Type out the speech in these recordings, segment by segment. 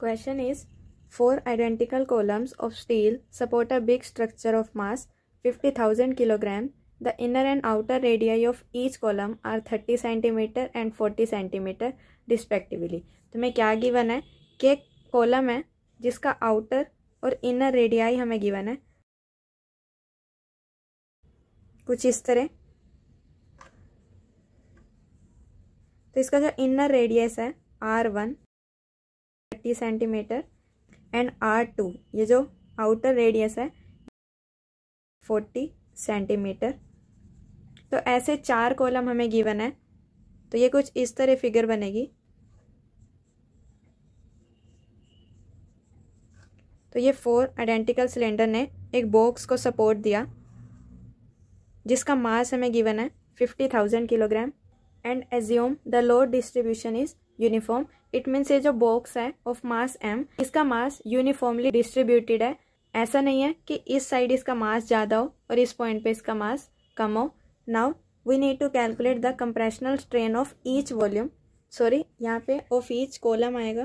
Question is, four identical columns of steel support a big structure of mass 50,000 kg. The inner and outer radii of each column are 30 cm and 40 cm respectively. तो हमें क्या given है कि column है जिसका outer और inner radii हमें given है कुछ इस तरह तो इसका जो इनर रेडियस है R one thirty centimetre and R two ये जो आउटर रेडियस है फोर्टी सेंटीमीटर तो ऐसे चार कॉलम हमें गिवन है तो ये कुछ इस तरह फिगर बनेगी तो ये फोर आइडेंटिकल सिलेंडर ने एक बॉक्स को सपोर्ट दिया जिसका मास हमें गिवन है fifty thousand kilogram and assume the load distribution is uniform it means ये जो बॉक्स है ऑफ मास एम इसका मास यूनिफॉर्मली डिस्ट्रीब्यूटेड है ऐसा नहीं है कि इस साइड इसका मास ज़्यादा हो और इस पॉइंट पे इसका मास कम हो now we need to calculate the compressional strain of each volume sorry यहाँ पे ऑफ ईच कॉलम आएगा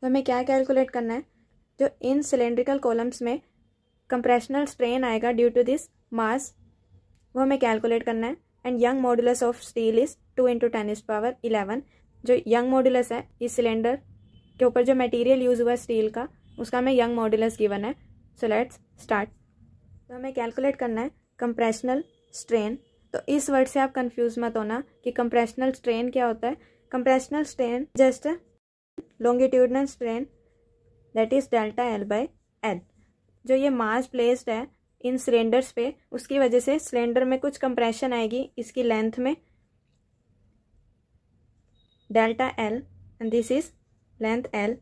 तो हमें क्या कैलकुलेट करना है जो इन सिलेंड्रिकल कॉलम्स में कंप्रेशनल स्ट्रेन आएगा ड्यू टू दिस मास वो हमें कैलकुलेट करना है and Young modulus of steel is two into ten is power eleven जो यंग मॉडुलस है इस सिलेंडर के ऊपर जो मटेरियल यूज़ हुआ है स्टील का उसका हमें यंग मॉडुलस गिवन है सो लेट्स स्टार्ट तो हमें कैलकुलेट करना है कंप्रेशनल स्ट्रेन तो इस वर्ड से आप कंफ्यूज मत होना कि कंप्रेशनल स्ट्रेन क्या होता है compressional strain just longitudinal strain that is delta L by L जो ये मास प्लेस्ड है इन सिलेंडर्स पे उसकी वजह से सिलेंडर में कुछ कंप्रेशन आएगी इसकी लेंथ में delta L and this is length L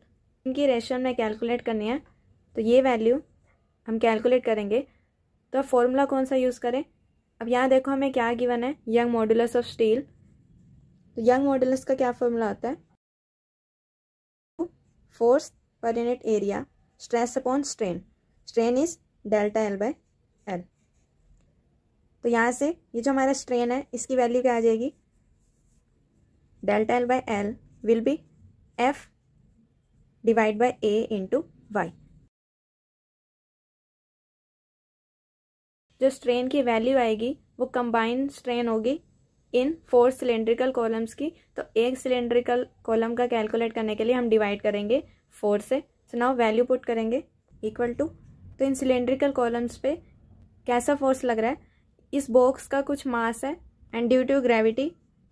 इनकी रेशियो में कैलकुलेट करनी है तो ये वैल्यू हम कैलकुलेट करेंगे तो अब फॉर्मूला कौन सा यूज़ करें अब यहाँ देखो हमें क्या गिवन है यंग मॉडुलस ऑफ स्टील तो यंग मॉडुलस का क्या फॉर्मूला होता है force per unit area stress upon strain strain is delta L by L तो यहाँ से ये जो हमारा स्ट्रेन है इसकी वैल्यू क्या आ जाएगी delta L by L will be F divide by A into Y जो स्ट्रेन की वैल्यू आएगी वो कंबाइंड स्ट्रेन होगी इन फोर सिलेंड्रिकल कॉलम्स की तो एक सिलेंड्रिकल कॉलम का कैलकुलेट करने के लिए हम डिवाइड करेंगे फोर से सो नाउ वैल्यू पुट करेंगे इक्वल टू तो इन सिलेंड्रिकल कॉलम्स पे कैसा फोर्स लग रहा है इस बॉक्स का कुछ मास है and due to gravity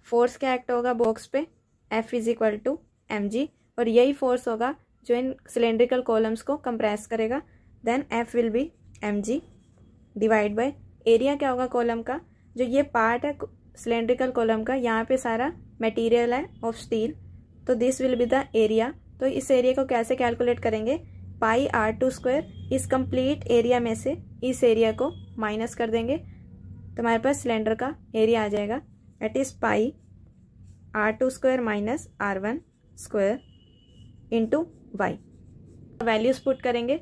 force क्या एक्ट होगा बॉक्स पे F is equal to M G और यही फोर्स होगा जो इन सिलेंड्रिकल कॉलम्स को कंप्रेस करेगा then F will be M G divide by area क्या होगा कॉलम का जो ये पार्ट है सिलेंड्रिकल कॉलम का यहाँ पे सारा मटेरियल है ऑफ स्टील तो this will be the area तो इस एरिया को कैसे कैलकुलेट करेंगे पाई आर टू स्क्वायर इस कंप्लीट एरिया में से इस एरिया को माइनस कर देंगे तो हमारे पास सिलेंडर का एरिया आ जाएगा it is pi R two square minus R one square into Y values put करेंगे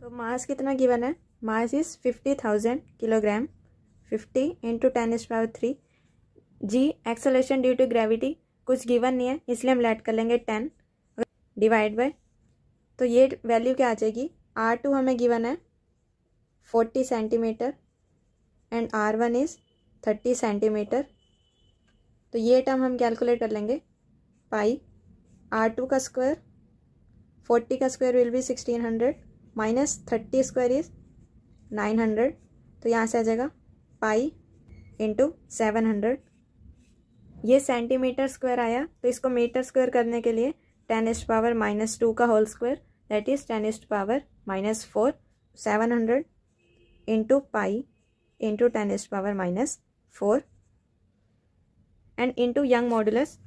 तो मास कितना गिवन है mass is fifty thousand kilogram fifty into ten is power three G acceleration due to gravity कुछ given नहीं है इसलिए हम late कर लेंगे टेन डिवाइड बाई तो ये वैल्यू क्या आ जाएगी आर टू हमें गिवन है forty centimetre and R one is thirty centimetre तो ये टर्म हम कैलकुलेट कर लेंगे पाई आर टू का स्क्वायर फोर्टी का square will be sixteen hundred minus thirty square is nine hundred तो यहाँ से आ जाएगा पाई इंटू सेवन हंड्रेड ये सेंटीमीटर स्क्वायर आया तो इसको मीटर स्क्वायर करने के लिए ten is to power minus two का whole square that is ten is to power minus four seven hundred into pi into ten is to power minus four and into Young modulus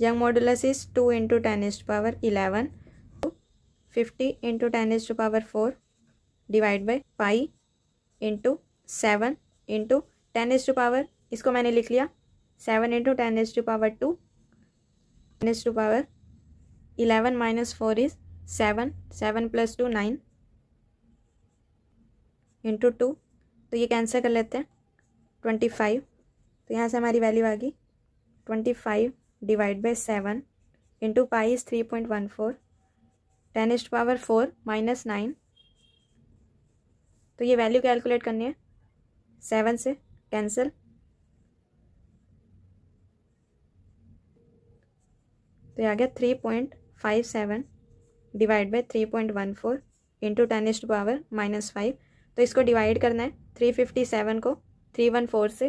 Young modulus is two into ten is to power eleven two fifty into ten is to power four divide by pi into seven into ten is to power इसको मैंने लिख लिया seven into ten is to power two is to power eleven minus four is seven seven plus two nine into to तो ये cancel कर लेते हैं twenty five तो यहाँ से हमारी वैल्यू आ गई twenty five divide by seven into pi is three point one four ten is to power four minus nine तो ये वैल्यू कैलकुलेट करनी है सेवन से कैंसिल तो ये तो तो आ गया three point five seven divide by three point one four into ten is to power minus five तो इसको डिवाइड करना है थ्री फिफ्टी सेवन को थ्री वन फोर से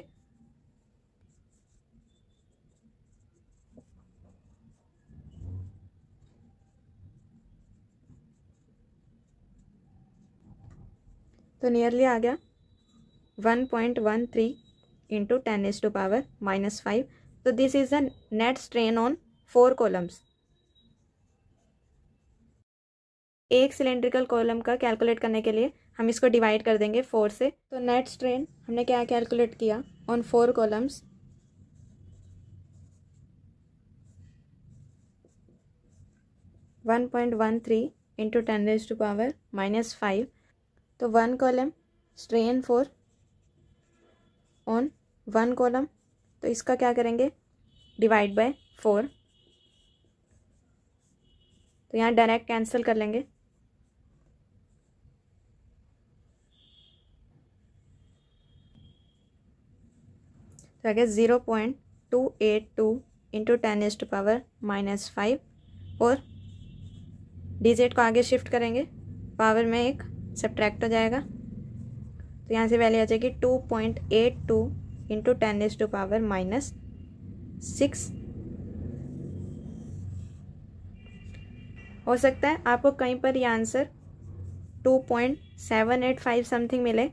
तो नियरली आ गया one point one three into ten is to power minus five तो this is the net strain on four columns एक सिलेंड्रिकल कॉलम का कैलकुलेट करने के लिए हम इसको डिवाइड कर देंगे फोर से तो नेट स्ट्रेन हमने क्या कैलकुलेट किया on four columns one point one three into ten raise to power minus five तो one column strain four on one column तो इसका क्या करेंगे डिवाइड बाय फोर तो यहाँ डायरेक्ट कैंसिल कर लेंगे तो आगे zero point two eight two into ten is to power minus five और डिजिट को आगे शिफ्ट करेंगे पावर में एक सब्ट्रैक्ट हो जाएगा तो यहाँ से वैल्यू आ जाएगी two point eight two into ten is to power minus six हो सकता है आपको कहीं पर यह answer two point seven eight five something मिले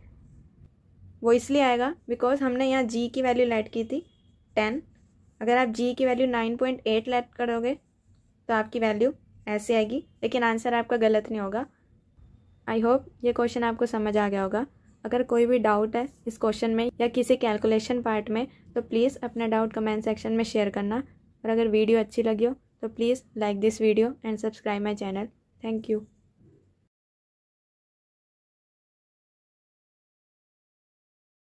वो इसलिए आएगा बिकॉज हमने यहाँ जी की वैल्यू लेट की थी टेन अगर आप जी की वैल्यू नाइन पॉइंट एट लाइट करोगे तो आपकी वैल्यू ऐसे आएगी लेकिन आंसर आपका गलत नहीं होगा आई होप ये क्वेश्चन आपको समझ आ गया होगा अगर कोई भी डाउट है इस क्वेश्चन में या किसी कैलकुलेशन पार्ट में तो प्लीज़ अपना डाउट कमेंट सेक्शन में शेयर करना और अगर वीडियो अच्छी लगी हो So please like this video and subscribe my channel. Thank you.